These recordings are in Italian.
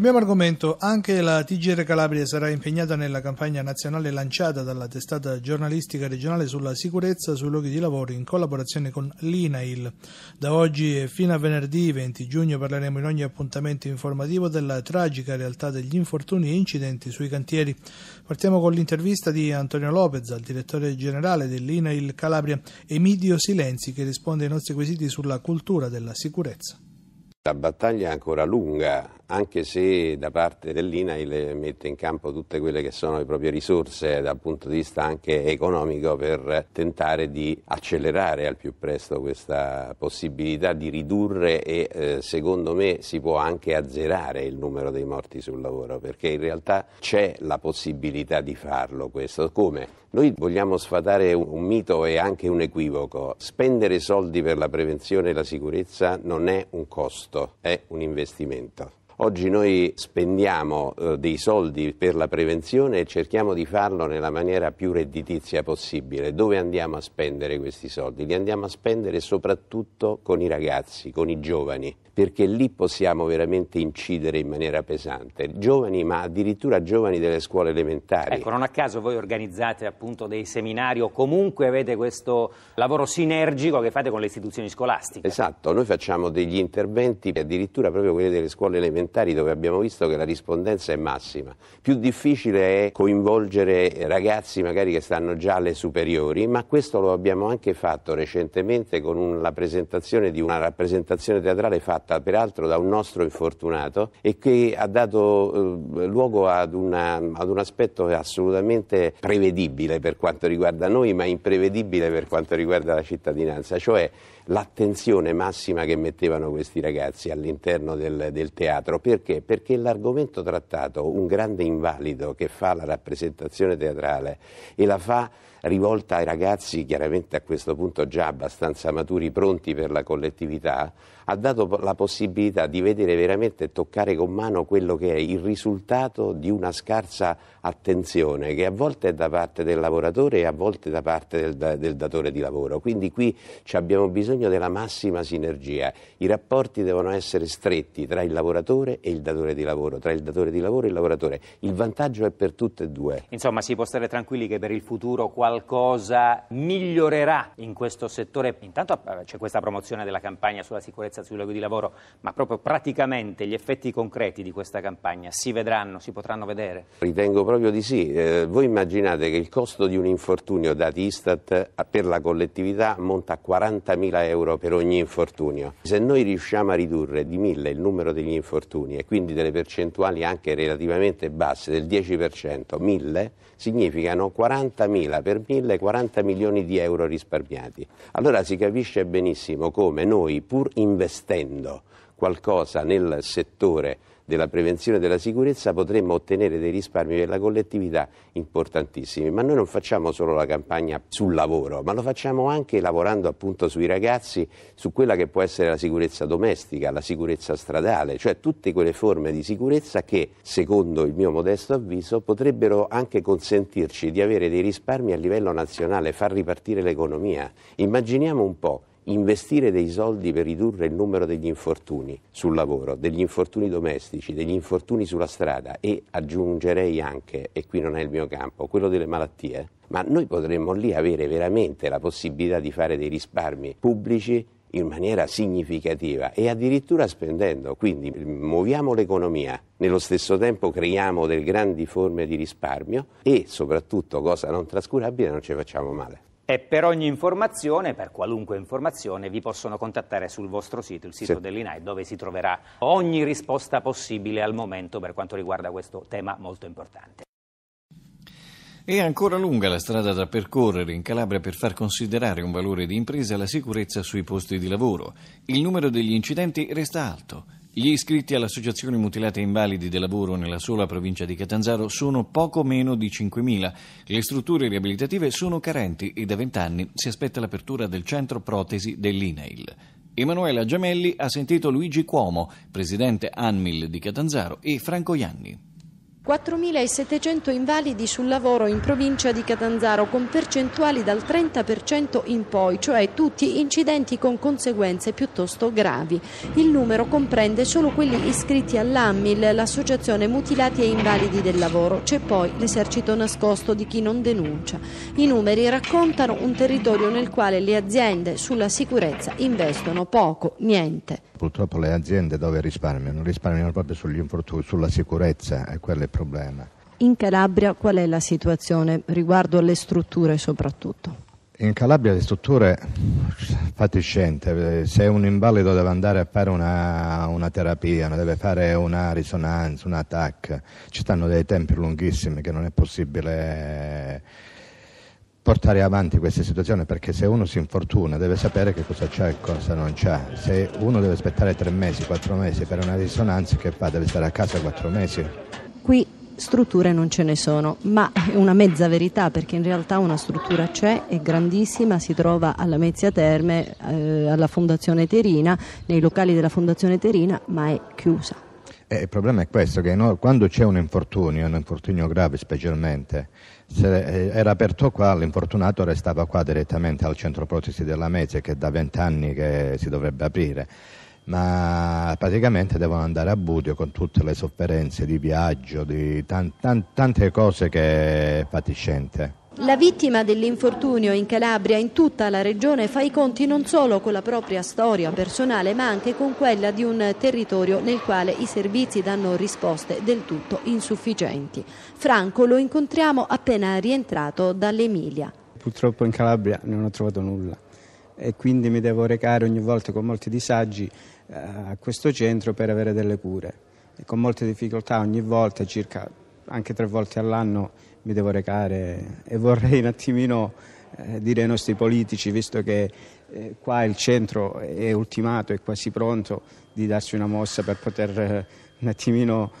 Cambiamo argomento, anche la TGR Calabria sarà impegnata nella campagna nazionale lanciata dalla testata giornalistica regionale sulla sicurezza sui luoghi di lavoro in collaborazione con l'INAIL. Da oggi fino a venerdì 20 giugno parleremo in ogni appuntamento informativo della tragica realtà degli infortuni e incidenti sui cantieri. Partiamo con l'intervista di Antonio Lopez al direttore generale dell'INAIL Calabria, Emidio Silenzi, che risponde ai nostri quesiti sulla cultura della sicurezza. La battaglia è ancora lunga anche se da parte dell'INAIL mette in campo tutte quelle che sono le proprie risorse dal punto di vista anche economico per tentare di accelerare al più presto questa possibilità di ridurre e eh, secondo me si può anche azzerare il numero dei morti sul lavoro perché in realtà c'è la possibilità di farlo questo. Come? Noi vogliamo sfatare un, un mito e anche un equivoco. Spendere soldi per la prevenzione e la sicurezza non è un costo, è un investimento. Oggi noi spendiamo eh, dei soldi per la prevenzione e cerchiamo di farlo nella maniera più redditizia possibile. Dove andiamo a spendere questi soldi? Li andiamo a spendere soprattutto con i ragazzi, con i giovani, perché lì possiamo veramente incidere in maniera pesante. Giovani, ma addirittura giovani delle scuole elementari. Ecco, non a caso voi organizzate appunto dei seminari o comunque avete questo lavoro sinergico che fate con le istituzioni scolastiche. Esatto, noi facciamo degli interventi, addirittura proprio quelli delle scuole elementari elementari dove abbiamo visto che la rispondenza è massima. Più difficile è coinvolgere ragazzi magari che stanno già alle superiori, ma questo lo abbiamo anche fatto recentemente con la presentazione di una rappresentazione teatrale fatta peraltro da un nostro infortunato e che ha dato eh, luogo ad, una, ad un aspetto assolutamente prevedibile per quanto riguarda noi, ma imprevedibile per quanto riguarda la cittadinanza, cioè l'attenzione massima che mettevano questi ragazzi all'interno del, del teatro chiaro perché? Perché l'argomento trattato, un grande invalido che fa la rappresentazione teatrale e la fa rivolta ai ragazzi chiaramente a questo punto già abbastanza maturi, pronti per la collettività, ha dato la possibilità di vedere veramente e toccare con mano quello che è il risultato di una scarsa attenzione che a volte è da parte del lavoratore e a volte da parte del, del datore di lavoro. Quindi qui abbiamo bisogno della massima sinergia. I rapporti devono essere stretti tra il lavoratore e il datore di lavoro, tra il datore di lavoro e il lavoratore. Il vantaggio è per tutte e due. Insomma, si può stare tranquilli che per il futuro qualche qualcosa migliorerà in questo settore? Intanto eh, c'è questa promozione della campagna sulla sicurezza sui luoghi di lavoro, ma proprio praticamente gli effetti concreti di questa campagna si vedranno, si potranno vedere? Ritengo proprio di sì. Eh, voi immaginate che il costo di un infortunio, dati Istat, per la collettività monta a 40.000 euro per ogni infortunio. Se noi riusciamo a ridurre di 1.000 il numero degli infortuni e quindi delle percentuali anche relativamente basse, del 10%, 1.000, significano 40.000 per per mille 40 milioni di euro risparmiati. Allora si capisce benissimo come noi, pur investendo qualcosa nel settore della prevenzione e della sicurezza potremmo ottenere dei risparmi per la collettività importantissimi. Ma noi non facciamo solo la campagna sul lavoro, ma lo facciamo anche lavorando appunto sui ragazzi, su quella che può essere la sicurezza domestica, la sicurezza stradale, cioè tutte quelle forme di sicurezza che, secondo il mio modesto avviso, potrebbero anche consentirci di avere dei risparmi a livello nazionale, far ripartire l'economia. Immaginiamo un po' investire dei soldi per ridurre il numero degli infortuni sul lavoro, degli infortuni domestici, degli infortuni sulla strada e aggiungerei anche, e qui non è il mio campo, quello delle malattie, ma noi potremmo lì avere veramente la possibilità di fare dei risparmi pubblici in maniera significativa e addirittura spendendo, quindi mm, muoviamo l'economia, nello stesso tempo creiamo delle grandi forme di risparmio e soprattutto, cosa non trascurabile, non ci facciamo male. E per ogni informazione, per qualunque informazione, vi possono contattare sul vostro sito, il sito sì. dell'INAI, dove si troverà ogni risposta possibile al momento per quanto riguarda questo tema molto importante. È ancora lunga la strada da percorrere in Calabria per far considerare un valore di impresa la sicurezza sui posti di lavoro. Il numero degli incidenti resta alto. Gli iscritti all'Associazione Mutilati e Invalidi del Lavoro nella sola provincia di Catanzaro sono poco meno di 5.000. Le strutture riabilitative sono carenti e da vent'anni si aspetta l'apertura del centro protesi dell'INAIL. Emanuela Giamelli ha sentito Luigi Cuomo, presidente ANMIL di Catanzaro, e Franco Ianni. 4.700 invalidi sul lavoro in provincia di Catanzaro con percentuali dal 30% in poi, cioè tutti incidenti con conseguenze piuttosto gravi. Il numero comprende solo quelli iscritti all'AMMIL, l'associazione Mutilati e Invalidi del Lavoro. C'è poi l'esercito nascosto di chi non denuncia. I numeri raccontano un territorio nel quale le aziende sulla sicurezza investono poco, niente. Purtroppo le aziende dove risparmiano? Risparmiano proprio sugli infortuni, sulla sicurezza e quelle problema. In Calabria qual è la situazione riguardo alle strutture soprattutto? In Calabria le strutture fatiscente, se un invalido deve andare a fare una, una terapia, deve fare una risonanza, un TAC, ci stanno dei tempi lunghissimi che non è possibile portare avanti questa situazione perché se uno si infortuna deve sapere che cosa c'è e cosa non c'è. Se uno deve aspettare tre mesi, quattro mesi per una risonanza che fa? Deve stare a casa quattro mesi? qui strutture non ce ne sono, ma è una mezza verità perché in realtà una struttura c'è, è grandissima, si trova alla Mezia Terme, eh, alla Fondazione Terina, nei locali della Fondazione Terina, ma è chiusa. Eh, il problema è questo, che no, quando c'è un infortunio, un infortunio grave specialmente, se eh, era aperto qua, l'infortunato restava qua direttamente al centro protesi della Mezia che è da vent'anni che si dovrebbe aprire ma praticamente devono andare a Budio con tutte le sofferenze di viaggio, di tan, tan, tante cose che è fatiscente. La vittima dell'infortunio in Calabria in tutta la regione fa i conti non solo con la propria storia personale ma anche con quella di un territorio nel quale i servizi danno risposte del tutto insufficienti. Franco lo incontriamo appena rientrato dall'Emilia. Purtroppo in Calabria non ho trovato nulla e quindi mi devo recare ogni volta con molti disagi eh, a questo centro per avere delle cure. E con molte difficoltà ogni volta, circa anche tre volte all'anno, mi devo recare e vorrei un attimino eh, dire ai nostri politici, visto che eh, qua il centro è ultimato, è quasi pronto, di darsi una mossa per poter un attimino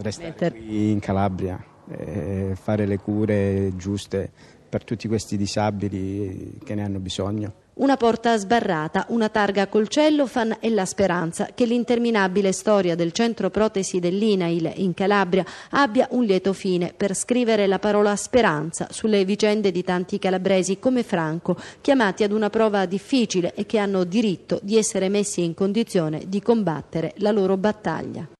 restare qui in Calabria, e fare le cure giuste per tutti questi disabili che ne hanno bisogno. Una porta sbarrata, una targa col cellofan e la speranza che l'interminabile storia del centro protesi dell'INAIL in Calabria abbia un lieto fine per scrivere la parola speranza sulle vicende di tanti calabresi come Franco, chiamati ad una prova difficile e che hanno diritto di essere messi in condizione di combattere la loro battaglia.